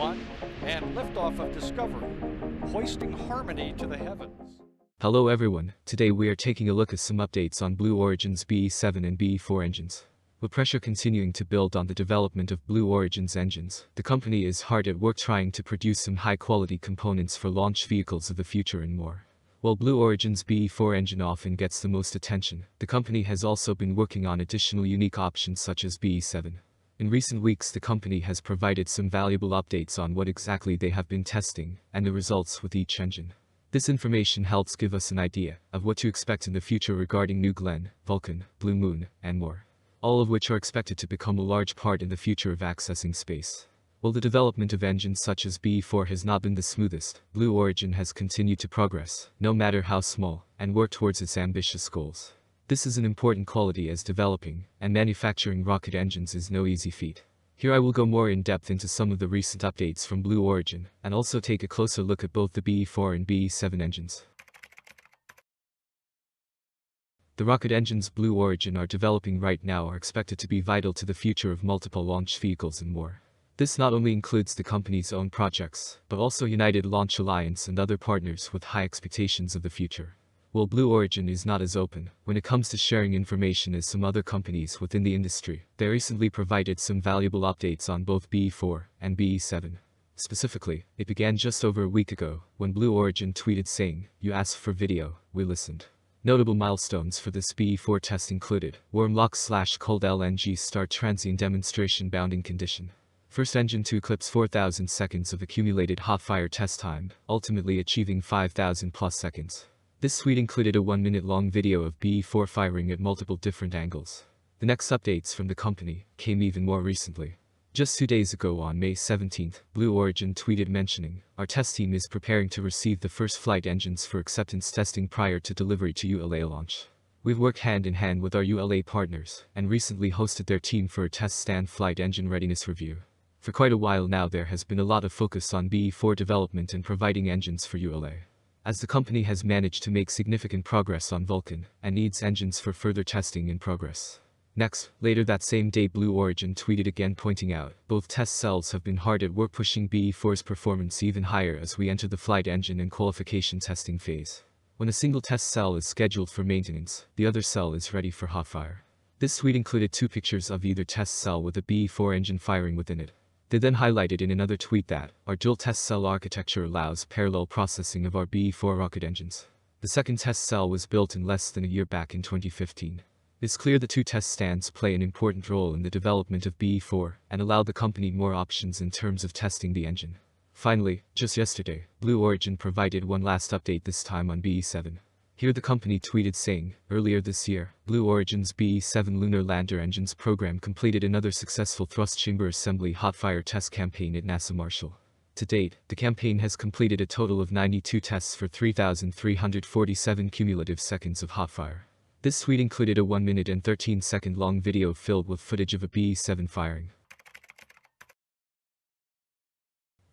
one, and liftoff of Discovery, hoisting harmony to the heavens. Hello everyone, today we are taking a look at some updates on Blue Origin's BE7 and BE4 engines. With pressure continuing to build on the development of Blue Origin's engines, the company is hard at work trying to produce some high-quality components for launch vehicles of the future and more. While Blue Origin's BE4 engine often gets the most attention, the company has also been working on additional unique options such as BE7. In recent weeks the company has provided some valuable updates on what exactly they have been testing and the results with each engine. This information helps give us an idea of what to expect in the future regarding New Glenn, Vulcan, Blue Moon, and more. All of which are expected to become a large part in the future of accessing space. While the development of engines such as BE-4 has not been the smoothest, Blue Origin has continued to progress, no matter how small, and work towards its ambitious goals. This is an important quality as developing and manufacturing rocket engines is no easy feat. Here I will go more in depth into some of the recent updates from Blue Origin, and also take a closer look at both the BE-4 and BE-7 engines. The rocket engines Blue Origin are developing right now are expected to be vital to the future of multiple launch vehicles and more. This not only includes the company's own projects, but also United Launch Alliance and other partners with high expectations of the future. Well Blue Origin is not as open when it comes to sharing information as some other companies within the industry. They recently provided some valuable updates on both BE4 and BE7. Specifically, it began just over a week ago when Blue Origin tweeted saying, you asked for video, we listened. Notable milestones for this BE4 test included Wormlock slash cold LNG star transient demonstration bounding condition. First engine to eclipse 4,000 seconds of accumulated hot fire test time, ultimately achieving 5,000 plus seconds. This suite included a one minute long video of BE-4 firing at multiple different angles. The next updates from the company came even more recently. Just two days ago on May 17th, Blue Origin tweeted mentioning, our test team is preparing to receive the first flight engines for acceptance testing prior to delivery to ULA launch. We've worked hand in hand with our ULA partners and recently hosted their team for a test stand flight engine readiness review. For quite a while now there has been a lot of focus on BE-4 development and providing engines for ULA as the company has managed to make significant progress on Vulcan and needs engines for further testing in progress. Next, later that same day Blue Origin tweeted again pointing out, both test cells have been hard at work pushing BE-4's performance even higher as we enter the flight engine and qualification testing phase. When a single test cell is scheduled for maintenance, the other cell is ready for hot fire. This tweet included two pictures of either test cell with a BE-4 engine firing within it, they then highlighted in another tweet that, our dual test cell architecture allows parallel processing of our BE-4 rocket engines. The second test cell was built in less than a year back in 2015. It's clear the two test stands play an important role in the development of BE-4 and allow the company more options in terms of testing the engine. Finally, just yesterday, Blue Origin provided one last update this time on BE-7. Here the company tweeted saying, earlier this year, Blue Origin's BE-7 lunar lander engines program completed another successful thrust chamber assembly hotfire test campaign at NASA Marshall. To date, the campaign has completed a total of 92 tests for 3,347 cumulative seconds of hotfire. This suite included a 1 minute and 13 second long video filled with footage of a BE-7 firing.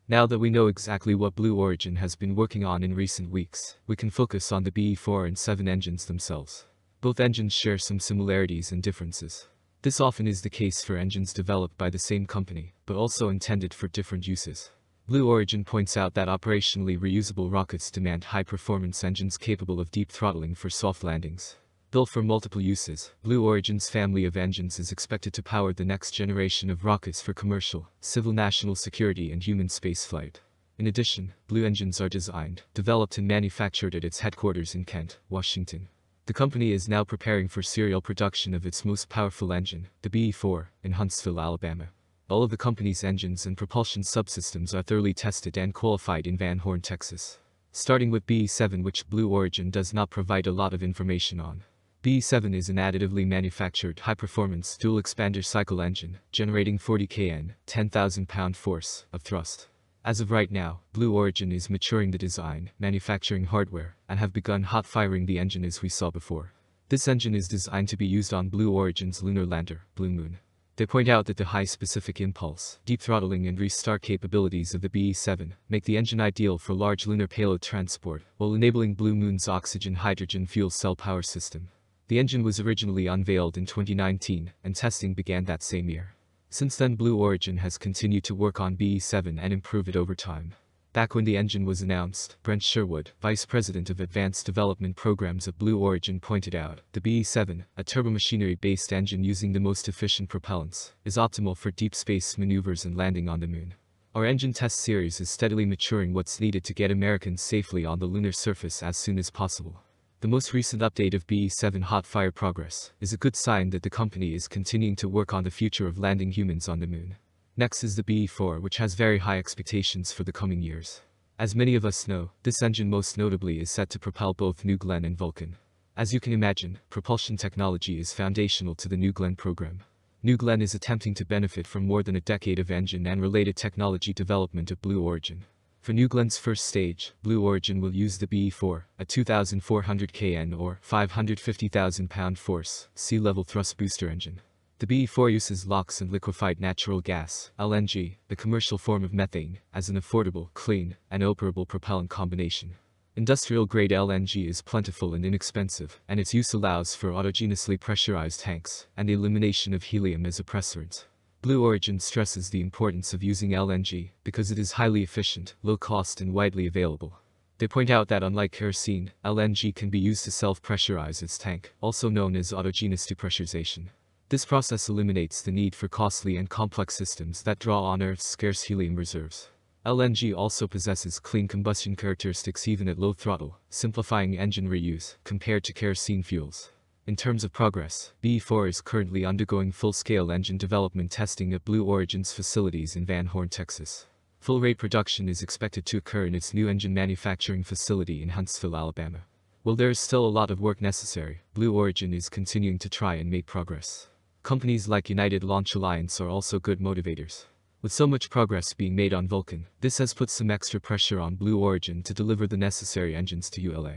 Now that we know exactly what Blue Origin has been working on in recent weeks, we can focus on the BE-4 and 7 engines themselves. Both engines share some similarities and differences. This often is the case for engines developed by the same company, but also intended for different uses. Blue Origin points out that operationally reusable rockets demand high-performance engines capable of deep throttling for soft landings. Built for multiple uses, Blue Origin's family of engines is expected to power the next generation of rockets for commercial, civil national security and human spaceflight. In addition, Blue engines are designed, developed and manufactured at its headquarters in Kent, Washington. The company is now preparing for serial production of its most powerful engine, the BE-4, in Huntsville, Alabama. All of the company's engines and propulsion subsystems are thoroughly tested and qualified in Van Horn, Texas. Starting with BE-7 which Blue Origin does not provide a lot of information on. B7 is an additively manufactured high-performance dual expander cycle engine, generating 40 kN, 10,000 pound force, of thrust. As of right now, Blue Origin is maturing the design, manufacturing hardware, and have begun hot firing the engine as we saw before. This engine is designed to be used on Blue Origin's lunar lander, Blue Moon. They point out that the high specific impulse, deep throttling and restart capabilities of the BE-7 make the engine ideal for large lunar payload transport, while enabling Blue Moon's oxygen-hydrogen fuel cell power system. The engine was originally unveiled in 2019, and testing began that same year. Since then Blue Origin has continued to work on BE-7 and improve it over time. Back when the engine was announced, Brent Sherwood, Vice President of Advanced Development Programs of Blue Origin pointed out, the BE-7, a turbomachinery-based engine using the most efficient propellants, is optimal for deep space maneuvers and landing on the moon. Our engine test series is steadily maturing what's needed to get Americans safely on the lunar surface as soon as possible. The most recent update of BE-7 Hotfire progress is a good sign that the company is continuing to work on the future of landing humans on the moon. Next is the BE-4 which has very high expectations for the coming years. As many of us know, this engine most notably is set to propel both New Glenn and Vulcan. As you can imagine, propulsion technology is foundational to the New Glenn program. New Glenn is attempting to benefit from more than a decade of engine and related technology development of Blue Origin. For New Glenn's first stage, Blue Origin will use the BE-4, a 2,400 kN or 550,000 pound force, sea level thrust booster engine. The BE-4 uses LOX and liquefied natural gas, LNG, the commercial form of methane, as an affordable, clean, and operable propellant combination. Industrial-grade LNG is plentiful and inexpensive, and its use allows for autogenously pressurized tanks, and the elimination of helium as a pressurant. Blue Origin stresses the importance of using LNG because it is highly efficient, low cost and widely available. They point out that unlike kerosene, LNG can be used to self-pressurize its tank, also known as autogenous depressurization. This process eliminates the need for costly and complex systems that draw on Earth's scarce helium reserves. LNG also possesses clean combustion characteristics even at low throttle, simplifying engine reuse compared to kerosene fuels. In terms of progress, BE-4 is currently undergoing full-scale engine development testing at Blue Origin's facilities in Van Horn, Texas. Full-rate production is expected to occur in its new engine manufacturing facility in Huntsville, Alabama. While there is still a lot of work necessary, Blue Origin is continuing to try and make progress. Companies like United Launch Alliance are also good motivators. With so much progress being made on Vulcan, this has put some extra pressure on Blue Origin to deliver the necessary engines to ULA.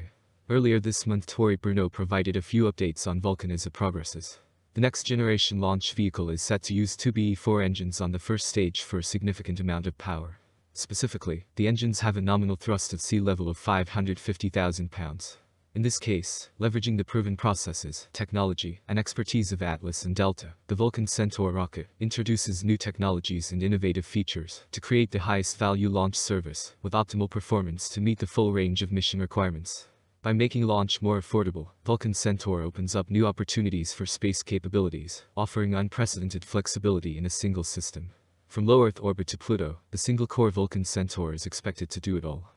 Earlier this month Tori Bruno provided a few updates on Vulcan as it progresses. The next generation launch vehicle is set to use two BE-4 engines on the first stage for a significant amount of power. Specifically, the engines have a nominal thrust at sea level of 550,000 pounds. In this case, leveraging the proven processes, technology, and expertise of Atlas and Delta, the Vulcan Centaur rocket introduces new technologies and innovative features to create the highest value launch service with optimal performance to meet the full range of mission requirements. By making launch more affordable, Vulcan Centaur opens up new opportunities for space capabilities, offering unprecedented flexibility in a single system. From low Earth orbit to Pluto, the single-core Vulcan Centaur is expected to do it all.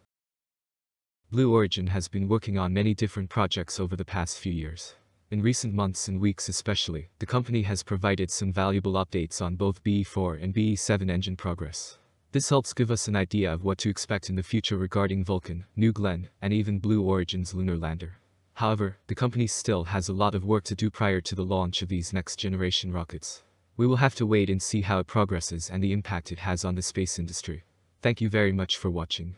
Blue Origin has been working on many different projects over the past few years. In recent months and weeks especially, the company has provided some valuable updates on both BE-4 and BE-7 engine progress. This helps give us an idea of what to expect in the future regarding Vulcan, New Glenn, and even Blue Origin's lunar lander. However, the company still has a lot of work to do prior to the launch of these next-generation rockets. We will have to wait and see how it progresses and the impact it has on the space industry. Thank you very much for watching.